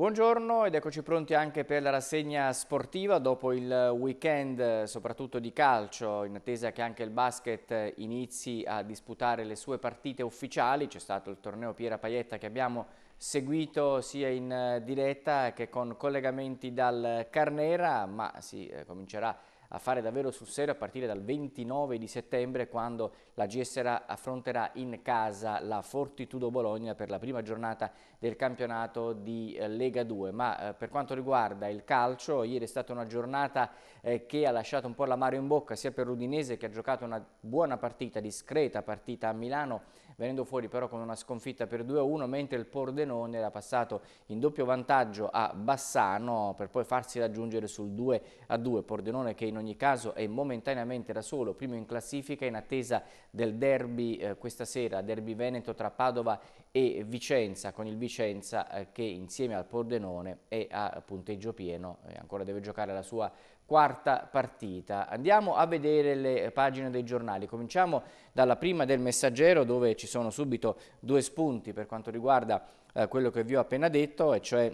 Buongiorno ed eccoci pronti anche per la rassegna sportiva dopo il weekend soprattutto di calcio in attesa che anche il basket inizi a disputare le sue partite ufficiali c'è stato il torneo Piera Paietta che abbiamo seguito sia in diretta che con collegamenti dal Carnera ma si eh, comincerà a fare davvero sul serio a partire dal 29 di settembre quando la Gessera affronterà in casa la Fortitudo Bologna per la prima giornata del campionato di eh, Lega 2. Ma eh, per quanto riguarda il calcio, ieri è stata una giornata eh, che ha lasciato un po' l'amaro in bocca sia per l'Udinese che ha giocato una buona partita, discreta partita a Milano, venendo fuori però con una sconfitta per 2-1, mentre il Pordenone era passato in doppio vantaggio a Bassano per poi farsi raggiungere sul 2-2. Pordenone che in ogni caso è momentaneamente da solo, primo in classifica in attesa del derby eh, questa sera, derby Veneto tra Padova e Vicenza con il Vicenza eh, che insieme al Pordenone è a punteggio pieno e ancora deve giocare la sua quarta partita. Andiamo a vedere le pagine dei giornali. Cominciamo dalla prima del Messaggero dove ci sono subito due spunti per quanto riguarda eh, quello che vi ho appena detto e cioè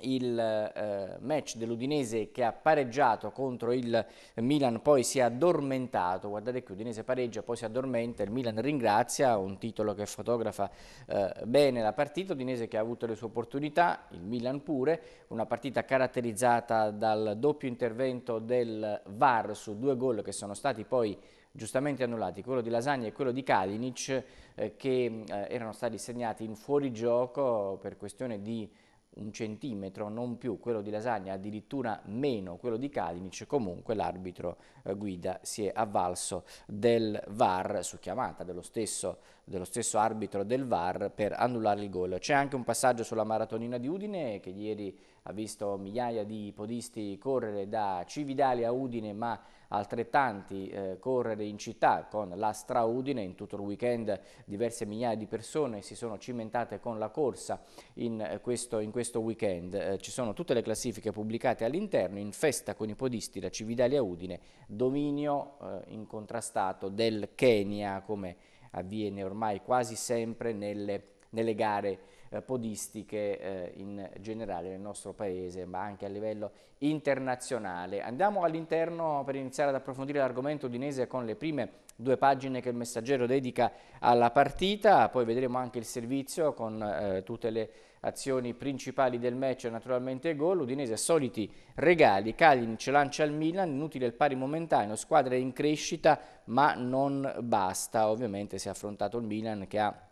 il eh, match dell'Udinese che ha pareggiato contro il Milan poi si è addormentato guardate che Udinese pareggia poi si addormenta il Milan ringrazia un titolo che fotografa eh, bene la partita Udinese che ha avuto le sue opportunità il Milan pure una partita caratterizzata dal doppio intervento del VAR su due gol che sono stati poi giustamente annullati, quello di Lasagna e quello di Kalinic eh, che eh, erano stati segnati in fuorigioco per questione di un centimetro, non più quello di Lasagna, addirittura meno quello di Kalinic, comunque l'arbitro eh, guida si è avvalso del VAR su chiamata dello stesso, dello stesso arbitro del VAR per annullare il gol. C'è anche un passaggio sulla maratonina di Udine che ieri ha visto migliaia di podisti correre da Cividali a Udine ma altrettanti eh, correre in città con la Straudine. In tutto il weekend diverse migliaia di persone si sono cimentate con la corsa in eh, questo, in questo weekend. Eh, ci sono tutte le classifiche pubblicate all'interno, in festa con i podisti da Cividali a Udine, dominio eh, incontrastato del Kenya come avviene ormai quasi sempre nelle nelle gare eh, podistiche eh, in generale nel nostro paese ma anche a livello internazionale. Andiamo all'interno per iniziare ad approfondire l'argomento udinese con le prime due pagine che il messaggero dedica alla partita, poi vedremo anche il servizio con eh, tutte le azioni principali del match naturalmente gol, Udinese soliti regali, Kalinic lancia al Milan, inutile il pari momentaneo, squadra in crescita ma non basta, ovviamente si è affrontato il Milan che ha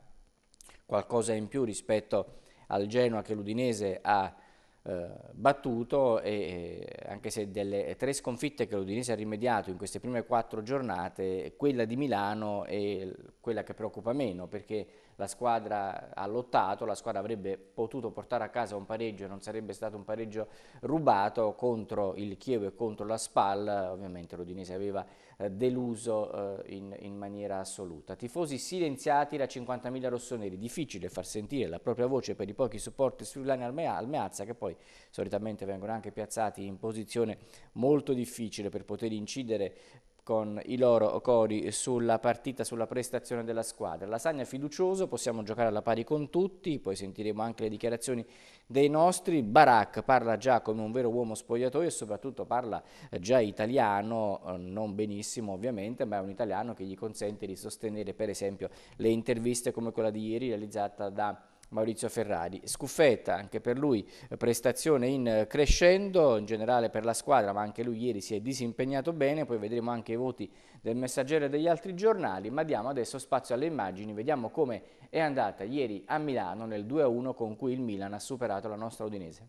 qualcosa in più rispetto al Genoa che l'Udinese ha eh, battuto e anche se delle tre sconfitte che l'Udinese ha rimediato in queste prime quattro giornate, quella di Milano è quella che preoccupa meno perché la squadra ha lottato, la squadra avrebbe potuto portare a casa un pareggio, non sarebbe stato un pareggio rubato contro il Chievo e contro la Spal, ovviamente l'Udinese aveva eh, deluso eh, in, in, maniera assoluta. Tifosi silenziati da 50.000 rossoneri, difficile far sentire la propria voce per i pochi supporti sfrullani al, al Meazza che poi solitamente vengono anche piazzati in posizione molto difficile per poter incidere con i loro cori sulla partita, sulla prestazione della squadra. La Sagna è fiducioso, possiamo giocare alla pari con tutti, poi sentiremo anche le dichiarazioni dei nostri. Barak parla già come un vero uomo spogliatoio e soprattutto parla eh, già italiano, eh, non benissimo ovviamente, ma è un italiano che gli consente di sostenere per esempio le interviste come quella di ieri realizzata da Maurizio Ferrari. Scuffetta anche per lui, prestazione in eh, crescendo, in generale per la squadra, ma anche lui ieri si è disimpegnato bene, poi vedremo anche i voti del messaggero e degli altri giornali, ma diamo adesso spazio alle immagini, vediamo come è andata ieri a Milano nel 2-1 con cui il Milan ha superato la nostra Udinese.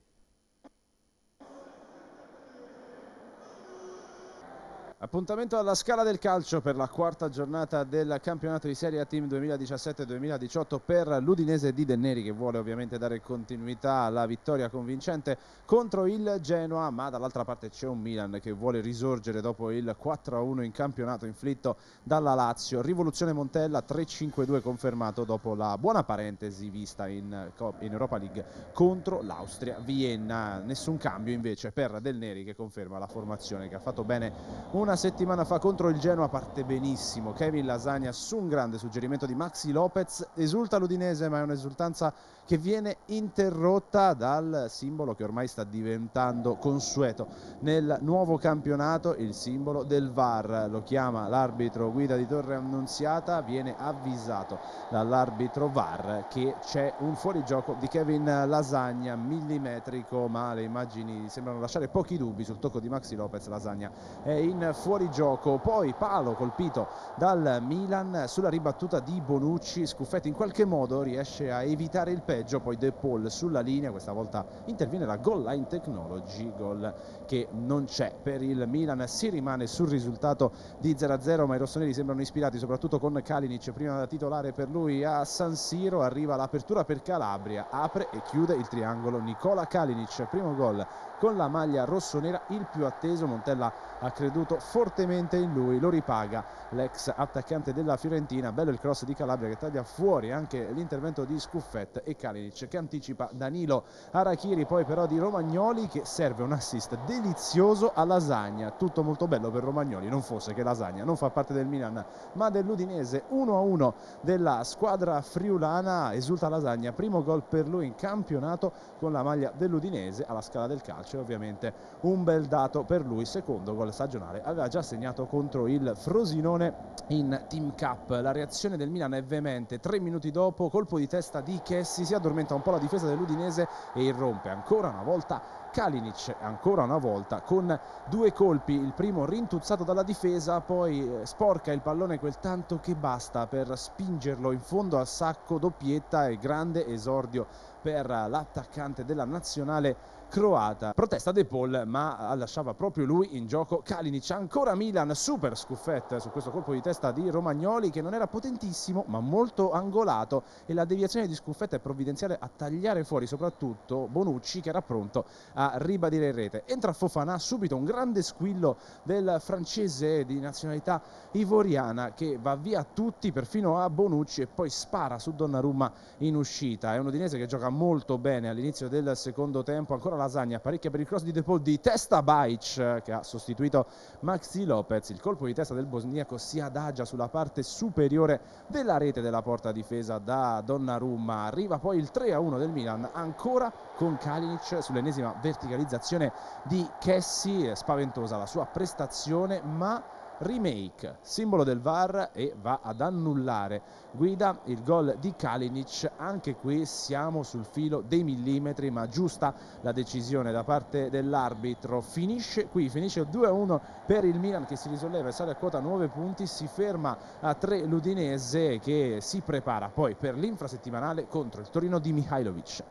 Appuntamento alla Scala del Calcio per la quarta giornata del campionato di Serie A Team 2017-2018 per l'Udinese di De Neri che vuole ovviamente dare continuità alla vittoria convincente contro il Genoa ma dall'altra parte c'è un Milan che vuole risorgere dopo il 4-1 in campionato inflitto dalla Lazio. Rivoluzione Montella 3-5-2 confermato dopo la buona parentesi vista in, in Europa League contro l'Austria Vienna. Nessun cambio invece per Del Neri che conferma la formazione che ha fatto bene una una settimana fa contro il Genoa parte benissimo. Kevin Lasagna su un grande suggerimento di Maxi Lopez. Esulta l'Udinese, ma è un'esultanza che viene interrotta dal simbolo che ormai sta diventando consueto nel nuovo campionato, il simbolo del VAR. Lo chiama l'arbitro guida di Torre Annunziata, viene avvisato dall'arbitro VAR che c'è un fuorigioco di Kevin Lasagna millimetrico, ma le immagini sembrano lasciare pochi dubbi sul tocco di Maxi Lopez. Lasagna è in fuori gioco, poi palo colpito dal Milan sulla ribattuta di Bonucci, Scuffetti in qualche modo riesce a evitare il peggio, poi De Paul sulla linea, questa volta interviene la goal line technology, gol che non c'è per il Milan, si rimane sul risultato di 0-0 ma i rossoneri sembrano ispirati soprattutto con Kalinic prima da titolare per lui a San Siro, arriva l'apertura per Calabria, apre e chiude il triangolo Nicola Kalinic, primo gol con la maglia rossonera il più atteso, Montella ha creduto fortemente in lui, lo ripaga l'ex attaccante della Fiorentina, bello il cross di Calabria che taglia fuori anche l'intervento di Scuffet e Kalinic che anticipa Danilo Arachiri, poi però di Romagnoli che serve un assist delizioso a lasagna, tutto molto bello per Romagnoli, non fosse che lasagna non fa parte del Milan ma dell'Udinese 1-1 della squadra friulana, esulta lasagna, primo gol per lui in campionato con la maglia dell'Udinese alla scala del calcio e ovviamente un bel dato per lui, secondo gol stagionale, aveva già segnato contro il Frosinone in Team Cup, la reazione del Milan è veemente, tre minuti dopo colpo di testa di Chessi, si addormenta un po' la difesa dell'Udinese e irrompe ancora una volta Kalinic ancora una volta con due colpi, il primo rintuzzato dalla difesa, poi eh, sporca il pallone quel tanto che basta per spingerlo in fondo al sacco doppietta e grande esordio per l'attaccante della nazionale croata. Protesta De Paul, ma lasciava proprio lui in gioco Kalinic. Ancora Milan, super scuffetta su questo colpo di testa di Romagnoli che non era potentissimo, ma molto angolato e la deviazione di scuffetta è provvidenziale a tagliare fuori soprattutto Bonucci che era pronto a ribadire in rete. Entra Fofana, subito un grande squillo del francese di nazionalità ivoriana che va via a tutti, perfino a Bonucci e poi spara su Donnarumma in uscita. È un udinese che gioca molto bene all'inizio del secondo tempo, ancora la lasagna, parecchia per il cross di De Paul di testa Bajic che ha sostituito Maxi Lopez. Il colpo di testa del bosniaco si adagia sulla parte superiore della rete della porta difesa da Donnarumma. Arriva poi il 3-1 a del Milan, ancora con Kalinic sull'ennesima verticalizzazione di Kessi spaventosa la sua prestazione, ma remake, simbolo del VAR e va ad annullare. Guida il gol di Kalinic, anche qui siamo sul filo dei millimetri, ma giusta la decisione da parte dell'arbitro. Finisce qui, finisce 2-1 per il Milan che si risolleva e sale a quota 9 punti, si ferma a 3 l'Udinese che si prepara poi per l'infrasettimanale contro il Torino di Mihailovic.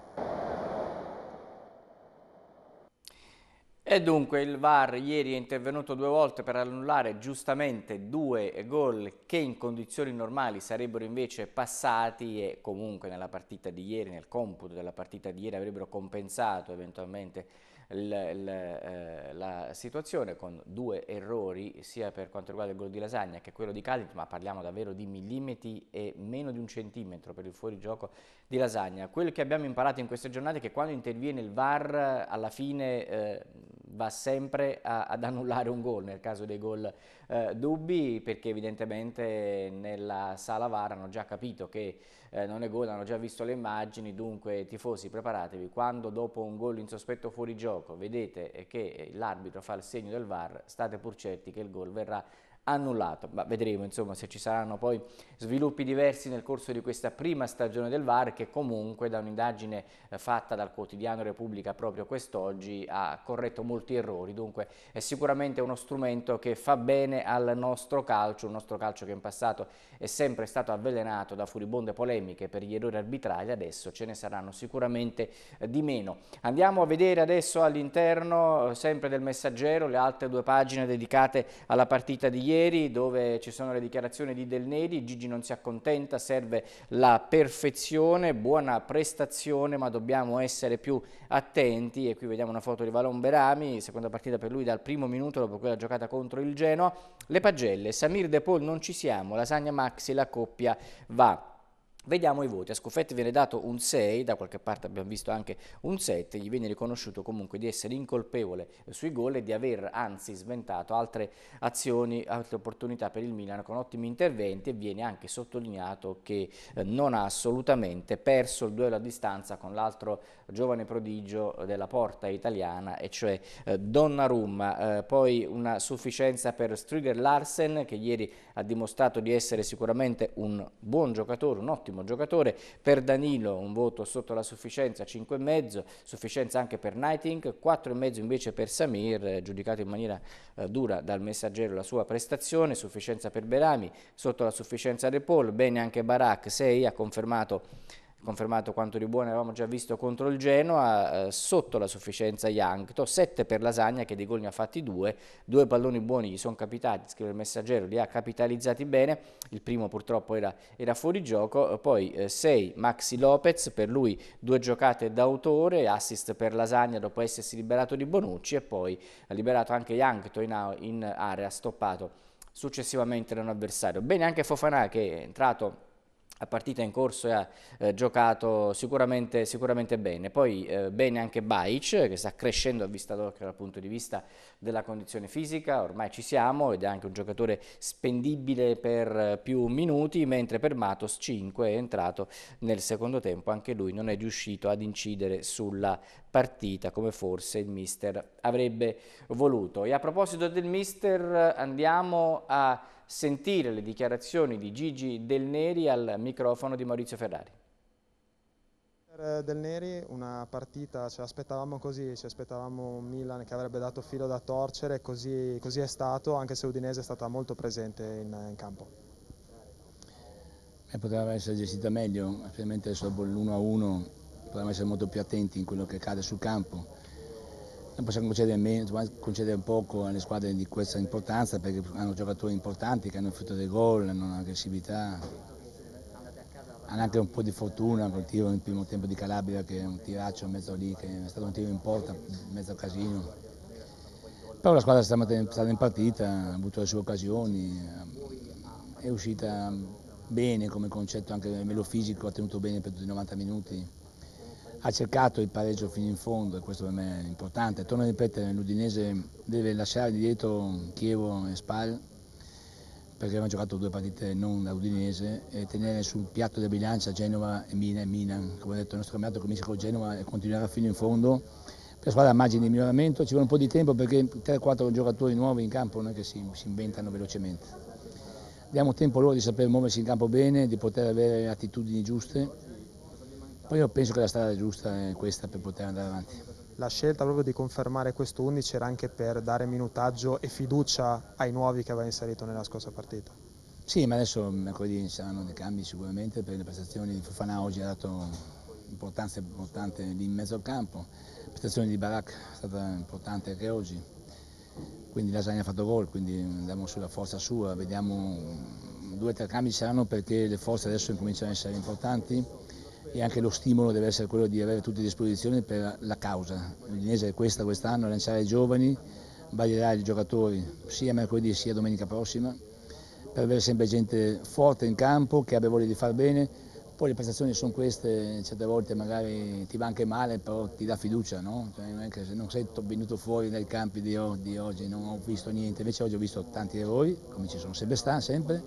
E dunque il VAR ieri è intervenuto due volte per annullare giustamente due gol che in condizioni normali sarebbero invece passati e comunque nella partita di ieri, nel computo della partita di ieri avrebbero compensato eventualmente la, la, eh, la situazione con due errori sia per quanto riguarda il gol di Lasagna che quello di Calint, ma parliamo davvero di millimetri e meno di un centimetro per il fuorigioco di Lasagna. Quello che abbiamo imparato in queste giornate è che quando interviene il VAR alla fine... Eh, va sempre a, ad annullare un gol nel caso dei gol eh, dubbi perché evidentemente nella sala VAR hanno già capito che eh, non è gol, hanno già visto le immagini, dunque tifosi preparatevi, quando dopo un gol in sospetto fuori gioco vedete che l'arbitro fa il segno del VAR state pur certi che il gol verrà annullato. Ma vedremo insomma se ci saranno poi sviluppi diversi nel corso di questa prima stagione del VAR che comunque da un'indagine eh, fatta dal quotidiano Repubblica proprio quest'oggi ha corretto molti errori, dunque è sicuramente uno strumento che fa bene al nostro calcio, un nostro calcio che in passato è sempre stato avvelenato da furibonde polemiche per gli errori arbitrali, adesso ce ne saranno sicuramente eh, di meno. Andiamo a vedere adesso all'interno eh, sempre del messaggero le altre due pagine dedicate alla partita di ieri ieri dove ci sono le dichiarazioni di Del Neri, Gigi non si accontenta, serve la perfezione, buona prestazione ma dobbiamo essere più attenti e qui vediamo una foto di Valon Berami, seconda partita per lui dal primo minuto dopo quella giocata contro il Genoa, le pagelle, Samir De Paul non ci siamo, Lasagna Maxi, la coppia va. Vediamo i voti, a Scuffetti viene dato un 6, da qualche parte abbiamo visto anche un 7, gli viene riconosciuto comunque di essere incolpevole sui gol e di aver anzi sventato altre azioni, altre opportunità per il Milan con ottimi interventi e viene anche sottolineato che eh, non ha assolutamente perso il duello a distanza con l'altro giovane prodigio della porta italiana e cioè eh, Donnarumma, eh, poi una sufficienza per Strüger Larsen che ieri ha dimostrato di essere sicuramente un buon giocatore, un ottimo ottimo giocatore, per Danilo un voto sotto la sufficienza 5,5, sufficienza anche per Nighting, 4,5 invece per Samir, eh, giudicato in maniera eh, dura dal messaggero la sua prestazione, sufficienza per Berami, sotto la sufficienza De Paul, bene anche Barak, 6 ha confermato confermato quanto di buono avevamo già visto contro il Genoa, eh, sotto la sufficienza Yankto, 7 per Lasagna che di gol ne ha fatti 2, due palloni buoni gli sono capitati, scrive il messaggero, li ha capitalizzati bene, il primo purtroppo era, era fuori gioco, eh, poi 6 eh, Maxi Lopez, per lui due giocate d'autore, assist per Lasagna dopo essersi liberato di Bonucci e poi ha liberato anche Yankto in, in area, stoppato successivamente da un avversario. Bene anche Fofanà che è entrato a partita in corso e ha eh, giocato sicuramente, sicuramente, bene. Poi eh, bene anche Baic che sta crescendo a vista d'occhio dal punto di vista della condizione fisica, ormai ci siamo ed è anche un giocatore spendibile per eh, più minuti, mentre per Matos 5 è entrato nel secondo tempo, anche lui non è riuscito ad incidere sulla partita come forse il mister avrebbe voluto. E a proposito del mister andiamo a sentire le dichiarazioni di Gigi Del Neri al microfono di Maurizio Ferrari. Eh, Del Neri una partita ce l'aspettavamo così, ci aspettavamo un Milan che avrebbe dato filo da torcere, così, così è stato, anche se Udinese è stata molto presente in, in campo. E eh, poteva essere gestita meglio, ovviamente dopo l'1-1 potevamo essere molto più attenti in quello che accade sul campo non possiamo concedere, meno, concedere poco alle squadre di questa importanza perché hanno giocatori importanti che hanno il frutto del gol, hanno aggressività, hanno anche un po' di fortuna col tiro nel primo tempo di Calabria che è un tiraccio mezzo lì, che è stato un tiro in porta, mezzo casino. Però la squadra è stata in partita, ha avuto le sue occasioni, è uscita bene come concetto, anche a livello fisico ha tenuto bene per tutti i 90 minuti ha cercato il pareggio fino in fondo e questo per me è importante. Torno a ripetere, l'Udinese deve lasciare dietro Chievo e Spal perché abbiamo giocato due partite non da Udinese e tenere sul piatto della bilancia Genova e Mina Milan. Come ho detto il nostro campionato comincia con Genova e continuerà fino in fondo. Per squadra ha margine di miglioramento ci vuole un po' di tempo perché 3-4 giocatori nuovi in campo non è che si, si inventano velocemente. Diamo tempo loro di saper muoversi in campo bene, di poter avere attitudini giuste poi io penso che la strada giusta è questa per poter andare avanti. La scelta proprio di confermare questo 11 era anche per dare minutaggio e fiducia ai nuovi che aveva inserito nella scorsa partita. Sì, ma adesso mercoledì saranno dei cambi sicuramente per le prestazioni di Fofana oggi ha dato importanza importante lì in mezzo al campo, la prestazione di Barak è stata importante anche oggi, quindi Lasagna ha fatto gol, quindi andiamo sulla forza sua, vediamo due o tre cambi saranno perché le forze adesso incominciano a essere importanti e anche lo stimolo deve essere quello di avere tutti a disposizione per la causa. L'Udinese è questa quest'anno, lanciare i giovani, vaglierà i giocatori sia mercoledì sia domenica prossima, per avere sempre gente forte in campo, che abbia voglia di far bene. Poi le prestazioni sono queste, certe volte magari ti va anche male, però ti dà fiducia, no? Cioè, se non sei venuto fuori dai campi di, oggi non ho visto niente, invece oggi ho visto tanti errori, come ci sono sempre, sta, sempre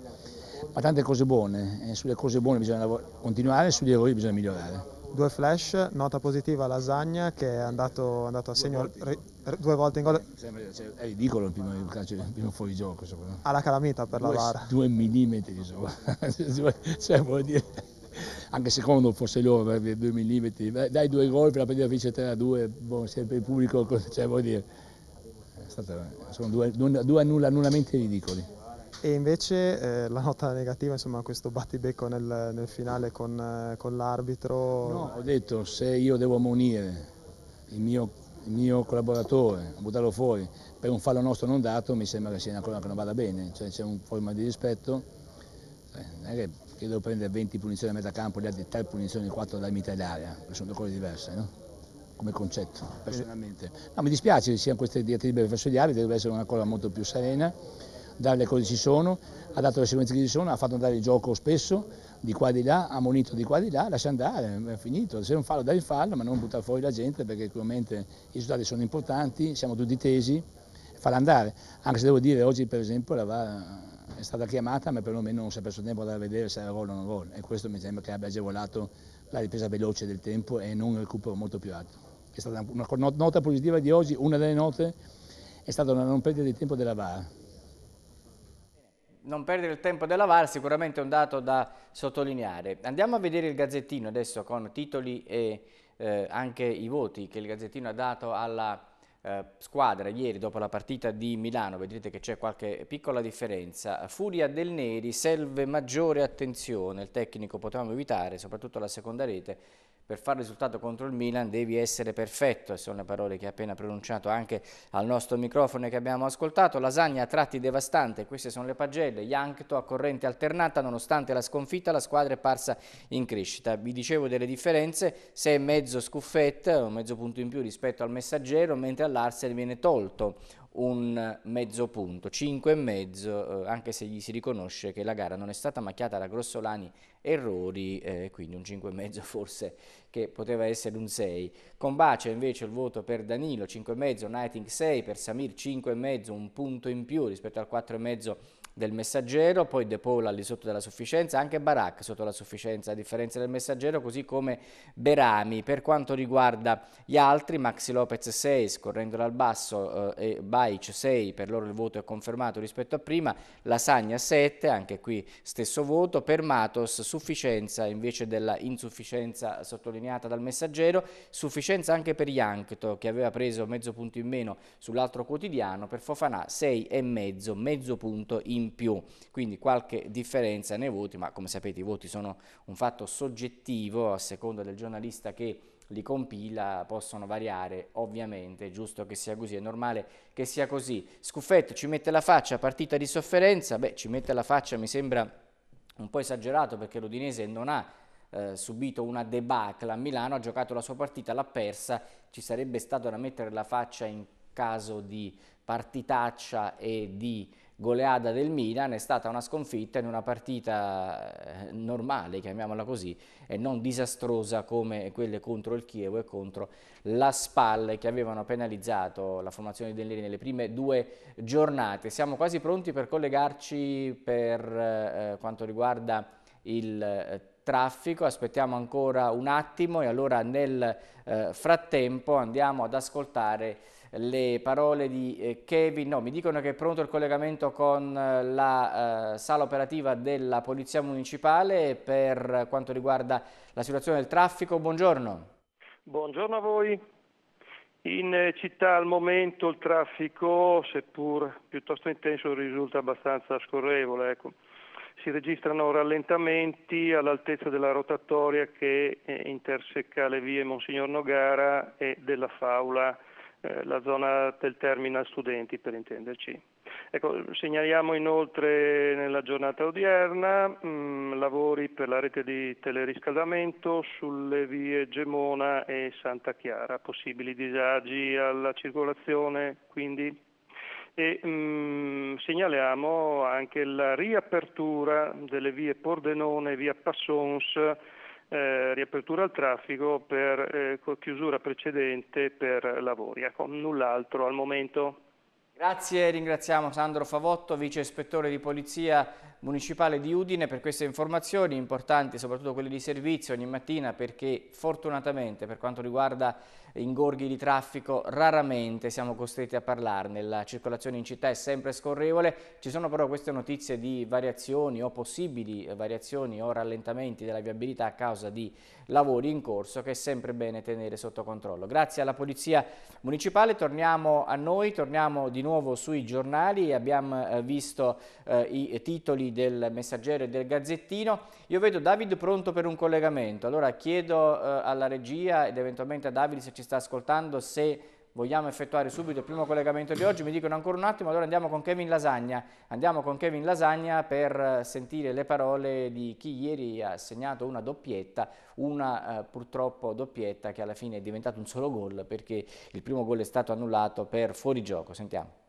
ma tante cose buone e eh, sulle cose buone bisogna continuare e sugli errori bisogna migliorare. Due flash, nota positiva Lasagna che è andato, andato a segno due volte, re, due volte in gol. Eh, è ridicolo il primo, il calcio, il primo fuorigioco. Alla calamita per due, la VAR. Due millimetri insomma. Cioè, cioè vuol dire anche secondo forse loro avrebbe 2 mm, dai due gol per la partita vince 3 a 2, boh, sempre il pubblico, cioè vuol dire, stato, sono due, due annullamenti ridicoli. E invece eh, la nota negativa, insomma, questo battibecco nel, nel finale con, eh, con l'arbitro. No, ho detto se io devo ammonire il mio, il mio collaboratore, buttarlo fuori per un fallo nostro non dato, mi sembra che sia una cosa che non vada bene, cioè c'è un forma di rispetto. Eh, non è che, devo prendere 20 punizioni a metà campo, gli altri 3 punizioni, 4 da metà dell'area, sono due cose diverse, no? come concetto, personalmente. No, mi dispiace che siano queste diatribe verso gli arbitri, deve essere una cosa molto più serena dare le cose che ci sono, ha dato le sequenze che ci sono, ha fatto andare il gioco spesso, di qua e di là, ha monito di qua e di là, lascia andare, è finito, se non fallo dai il fallo, ma non buttare fuori la gente perché ovviamente i risultati sono importanti, siamo tutti tesi, farla andare, anche se devo dire oggi per esempio la VAR è stata chiamata ma perlomeno non si è perso tempo ad andare a vedere se era gol o non gol e questo mi sembra che abbia agevolato la ripresa veloce del tempo e non il recupero molto più alto. È stata una nota positiva di oggi, una delle note è stata una non perdita di tempo della VAR non perdere il tempo della VAR sicuramente è un dato da sottolineare. Andiamo a vedere il Gazzettino adesso con titoli e eh, anche i voti che il Gazzettino ha dato alla eh, squadra ieri dopo la partita di Milano. Vedrete che c'è qualche piccola differenza. Furia del Neri serve maggiore attenzione, il tecnico potevamo evitare, soprattutto la seconda rete per fare risultato contro il Milan devi essere perfetto, sono le parole che ha appena pronunciato anche al nostro microfono che abbiamo ascoltato, lasagna a tratti devastante, queste sono le pagelle, Jankto a corrente alternata, nonostante la sconfitta la squadra è parsa in crescita, vi dicevo delle differenze, 6,5 scuffette, un mezzo punto in più rispetto al messaggero, mentre all'Arsenal viene tolto un mezzo punto, 5 e mezzo, eh, anche se gli si riconosce che la gara non è stata macchiata da grossolani errori, eh, quindi un 5 e mezzo forse che poteva essere un 6. Combacia invece il voto per Danilo, 5 e mezzo, Nighting 6, per Samir 5 e mezzo, un punto in più rispetto al 4 e mezzo del messaggero, poi De Paul di sotto della sufficienza, anche Barak sotto la sufficienza a differenza del messaggero, così come Berami. Per quanto riguarda gli altri, Maxi Lopez 6, scorrendo dal basso, eh, e Baic 6, per loro il voto è confermato rispetto a prima, Lasagna 7, anche qui stesso voto, per Matos sufficienza invece della insufficienza sottolineata dal messaggero, sufficienza anche per Yankto che aveva preso mezzo punto in meno sull'altro quotidiano, per Fofanà 6,5, mezzo punto in in più, quindi qualche differenza nei voti, ma come sapete i voti sono un fatto soggettivo a seconda del giornalista che li compila possono variare ovviamente, è giusto che sia così, è normale che sia così. Scuffetto ci mette la faccia, partita di sofferenza, beh ci mette la faccia mi sembra un po' esagerato perché l'Udinese non ha eh, subito una debacle a Milano, ha giocato la sua partita, l'ha persa, ci sarebbe stato da mettere la faccia in caso di partitaccia e di goleada del Milan è stata una sconfitta in una partita eh, normale, chiamiamola così, e non disastrosa come quelle contro il Chievo e contro la Spal che avevano penalizzato la formazione di Delleri nelle prime due giornate. Siamo quasi pronti per collegarci per eh, quanto riguarda il eh, traffico, aspettiamo ancora un attimo e allora nel eh, frattempo andiamo ad ascoltare le parole di eh, Kevin, no, mi dicono che è pronto il collegamento con eh, la eh, sala operativa della Polizia Municipale per quanto riguarda la situazione del traffico. Buongiorno. Buongiorno a voi. In eh, città al momento il traffico, seppur piuttosto intenso, risulta abbastanza scorrevole. Ecco. Si registrano rallentamenti all'altezza della rotatoria che interseca le vie Monsignor Nogara e della Faula eh, la zona del terminal studenti per intenderci. Ecco, segnaliamo inoltre nella giornata odierna mh, mm, lavori per la rete di teleriscaldamento sulle vie Gemona e Santa Chiara, possibili disagi alla circolazione quindi e mh, mm, segnaliamo anche la riapertura delle vie Pordenone e via Passons eh, riapertura al traffico per eh, chiusura precedente per lavori, ecco, null'altro al momento. Grazie, ringraziamo Sandro Favotto, vice ispettore di Polizia Municipale di Udine per queste informazioni importanti, soprattutto quelle di servizio ogni mattina perché fortunatamente per quanto riguarda ingorghi di traffico raramente siamo costretti a parlarne, la circolazione in città è sempre scorrevole, ci sono però queste notizie di variazioni o possibili variazioni o rallentamenti della viabilità a causa di lavori in corso che è sempre bene tenere sotto controllo. Grazie alla Polizia Municipale, torniamo a noi, torniamo di nuovo nuovo sui giornali, abbiamo eh, visto eh, i titoli del Messaggero e del Gazzettino. Io vedo David pronto per un collegamento, allora chiedo eh, alla regia ed eventualmente a David se ci sta ascoltando se vogliamo effettuare subito il primo collegamento di oggi, mi dicono ancora un attimo, allora andiamo con Kevin Lasagna, andiamo con Kevin Lasagna per eh, sentire le parole di chi ieri ha segnato una doppietta, una eh, purtroppo doppietta che alla fine è diventata un solo gol perché il primo gol è stato annullato per fuorigioco, sentiamo.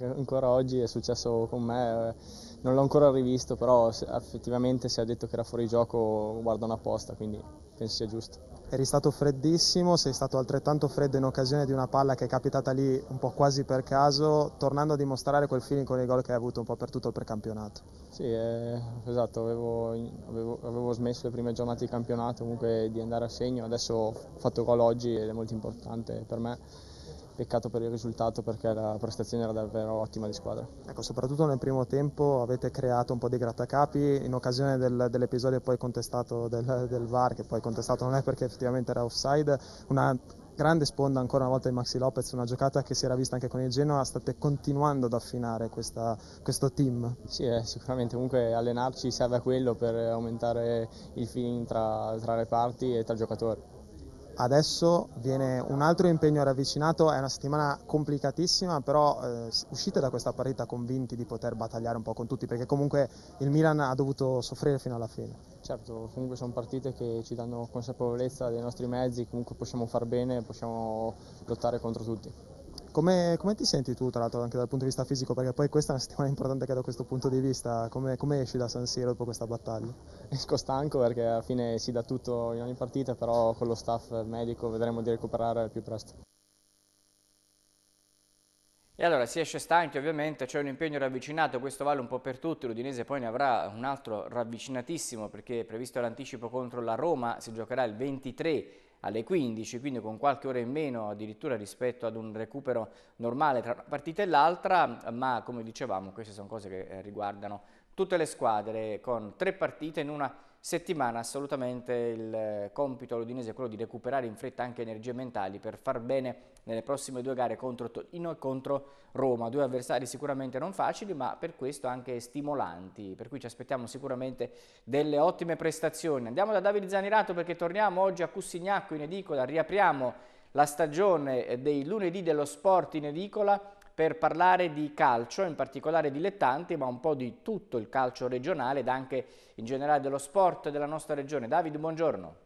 Ancora oggi è successo con me, eh, non l'ho ancora rivisto, però effettivamente se ha detto che era fuori gioco guardano apposta, quindi penso sia giusto eri stato freddissimo, sei stato altrettanto freddo in occasione di una palla che è capitata lì un po' quasi per caso, tornando a dimostrare quel feeling con i gol che hai avuto un po' per tutto il precampionato. Sì, eh, esatto, avevo, avevo, avevo, smesso le prime giornate di campionato comunque di andare a segno, adesso ho fatto gol oggi ed è molto importante per me peccato per il risultato perché la prestazione era davvero ottima di squadra. Ecco, soprattutto nel primo tempo avete creato un po' di grattacapi in occasione del, dell'episodio poi contestato del, del, VAR, che poi contestato non è perché effettivamente era offside, una grande sponda ancora una volta di Maxi Lopez, una giocata che si era vista anche con il Genoa, state continuando ad affinare questa, questo team. Sì, eh, sicuramente comunque allenarci serve a quello per aumentare il feeling tra, tra le parti e tra i giocatori. Adesso viene un altro impegno ravvicinato, è una settimana complicatissima, però eh, uscite da questa partita convinti di poter battagliare un po' con tutti, perché comunque il Milan ha dovuto soffrire fino alla fine. Certo, comunque sono partite che ci danno consapevolezza dei nostri mezzi, comunque possiamo far bene, possiamo lottare contro tutti. Come, come, ti senti tu, tra l'altro, anche dal punto di vista fisico? Perché poi questa è una settimana importante anche da questo punto di vista. Come, come esci da San Siro dopo questa battaglia? Esco stanco perché alla fine si dà tutto in ogni partita, però con lo staff medico vedremo di recuperare al più presto. E allora si esce stanchi ovviamente, c'è un impegno ravvicinato, questo vale un po' per tutti, l'Udinese poi ne avrà un altro ravvicinatissimo perché è previsto l'anticipo contro la Roma, si giocherà il 23 alle 15, quindi con qualche ora in meno addirittura rispetto ad un recupero normale tra una partita e l'altra, ma come dicevamo queste sono cose che eh, riguardano tutte le squadre con tre partite in una settimana assolutamente il eh, compito all'Udinese è quello di recuperare in fretta anche energie mentali per far bene nelle prossime due gare contro Torino e contro Roma, due avversari sicuramente non facili ma per questo anche stimolanti, per cui ci aspettiamo sicuramente delle ottime prestazioni. Andiamo da Davide Zanirato perché torniamo oggi a Cussignacco in edicola, riapriamo la stagione eh, dei lunedì dello sport in edicola per parlare di calcio, in particolare dilettanti, ma un po' di tutto il calcio regionale ed anche in generale dello sport della nostra regione. Davide, buongiorno.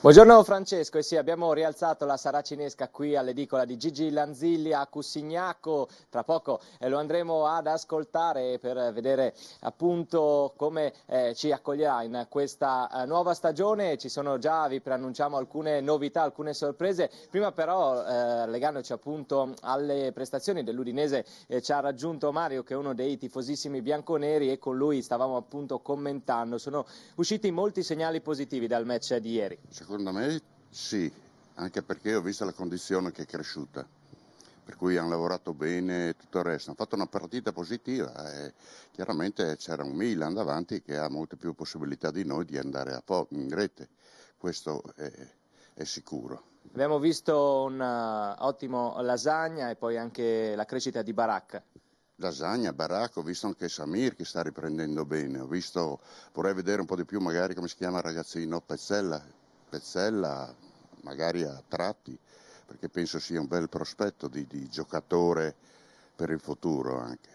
Buongiorno Francesco, e eh sì, abbiamo rialzato la saracinesca qui all'edicola di Gigi Lanzilli a Cussignacco, tra poco eh, lo andremo ad ascoltare per vedere appunto come eh, ci accoglierà in questa eh, nuova stagione, ci sono già, vi preannunciamo alcune novità, alcune sorprese, prima però legandoci appunto alle prestazioni dell'Udinese ci ha raggiunto Mario che è uno dei tifosissimi bianconeri e con lui stavamo appunto commentando, sono usciti molti segnali positivi dal match di ieri. Secondo me sì, anche perché ho visto la condizione che è cresciuta, per cui hanno lavorato bene e tutto il resto. Hanno fatto una partita positiva e chiaramente c'era un Milan davanti che ha molte più possibilità di noi di andare a po- in rete, questo è, è sicuro. Abbiamo visto un eh, ottimo Lasagna e poi anche la crescita di Baracca. Lasagna, Baracco, ho visto anche Samir che sta riprendendo bene, ho visto, vorrei vedere un po' di più magari come si chiama il ragazzino Pezzella, Pezzella magari a tratti, perché penso sia un bel prospetto di, di giocatore per il futuro anche.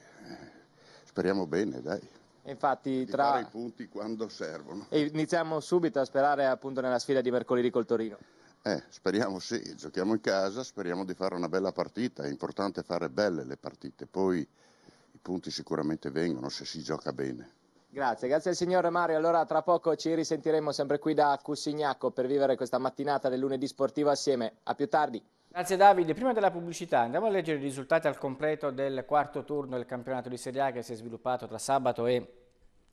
Speriamo bene, dai. Infatti, tra i punti quando servono. E iniziamo subito a sperare appunto nella sfida di mercoledì col Torino. Eh, speriamo sì, giochiamo in casa, speriamo di fare una bella partita, è importante fare belle le partite, poi i punti sicuramente vengono se si gioca bene. Grazie, grazie al signore Mario. Allora tra poco ci risentiremo sempre qui da Cussignaco per vivere questa mattinata del lunedì sportivo assieme. A più tardi. Grazie Davide, prima della pubblicità andiamo a leggere i risultati al completo del quarto turno del campionato di Serie A che si è sviluppato tra sabato e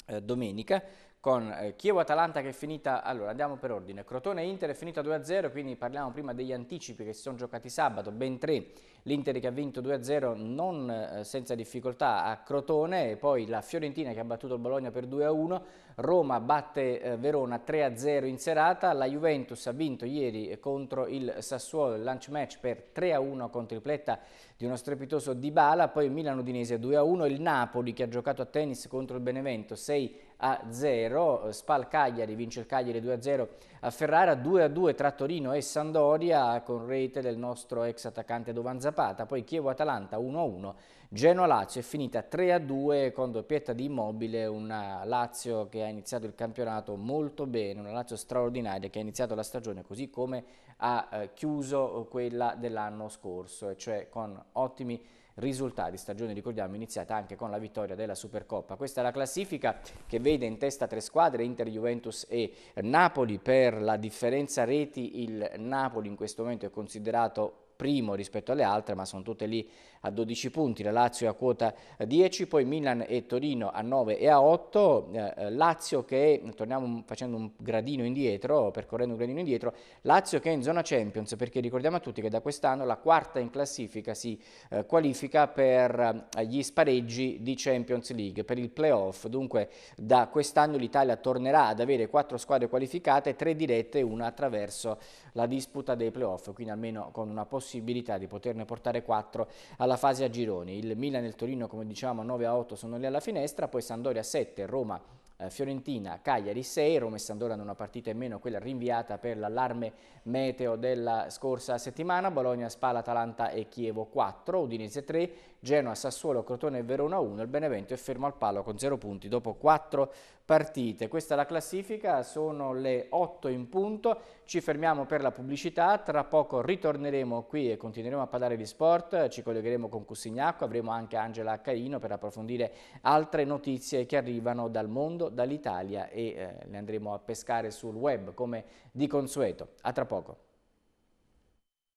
eh, domenica con eh, Chievo-Atalanta che è finita, allora andiamo per ordine, Crotone-Inter è finita 2-0, quindi parliamo prima degli anticipi che si sono giocati sabato, ben tre, l'Inter che ha vinto 2-0 non eh, senza difficoltà a Crotone, e poi la Fiorentina che ha battuto il Bologna per 2-1, Roma batte eh, Verona 3-0 in serata, la Juventus ha vinto ieri eh, contro il Sassuolo, il lunch match per 3-1 con tripletta di uno strepitoso Dybala, poi milano udinese 2-1, il Napoli che ha giocato a tennis contro il Benevento 6 a 0, Spal Cagliari vince il Cagliari 2 a 0 a Ferrara, 2 a 2 tra Torino e Sandoria con rete del nostro ex attaccante Dovan Zapata, poi Chievo-Atalanta 1 a 1, Genoa-Lazio è finita 3 a 2 con doppietta di Immobile, una Lazio che ha iniziato il campionato molto bene, una Lazio straordinaria che ha iniziato la stagione così come ha eh, chiuso quella dell'anno scorso, cioè con ottimi risultati. Stagione, ricordiamo, iniziata anche con la vittoria della Supercoppa. Questa è la classifica che vede in testa tre squadre, Inter, Juventus e Napoli. Per la differenza reti il Napoli in questo momento è considerato primo rispetto alle altre, ma sono tutte lì a 12 punti, la Lazio a quota 10, eh, poi Milan e Torino a 9 e a 8, eh, eh, Lazio che, torniamo facendo un gradino indietro, percorrendo un gradino indietro, Lazio che è in zona Champions, perché ricordiamo a tutti che da quest'anno la quarta in classifica si eh, qualifica per eh, gli spareggi di Champions League, per il playoff, dunque da quest'anno l'Italia tornerà ad avere quattro squadre qualificate, tre dirette e una attraverso la disputa dei playoff, quindi almeno con una possibilità di poterne portare quattro alla alla fase a gironi. Il Milan e il Torino, come diciamo, 9 a 8 sono lì alla finestra, poi Sandoria 7, Roma eh, Fiorentina, Cagliari 6, Roma e Sandora hanno una partita in meno, quella rinviata per l'allarme meteo della scorsa settimana, Bologna, Spala, Atalanta e Chievo 4, Udinese 3, Genoa, Sassuolo, Crotone e Verona 1, il Benevento è fermo al palo con 0 punti dopo 4 partite. Questa è la classifica, sono le 8 in punto, ci fermiamo per la pubblicità, tra poco ritorneremo qui e continueremo a parlare di sport, ci collegheremo con Cussignacco, avremo anche Angela Caino per approfondire altre notizie che arrivano dal mondo, dall'Italia e eh, le andremo a pescare sul web come di consueto. A tra poco.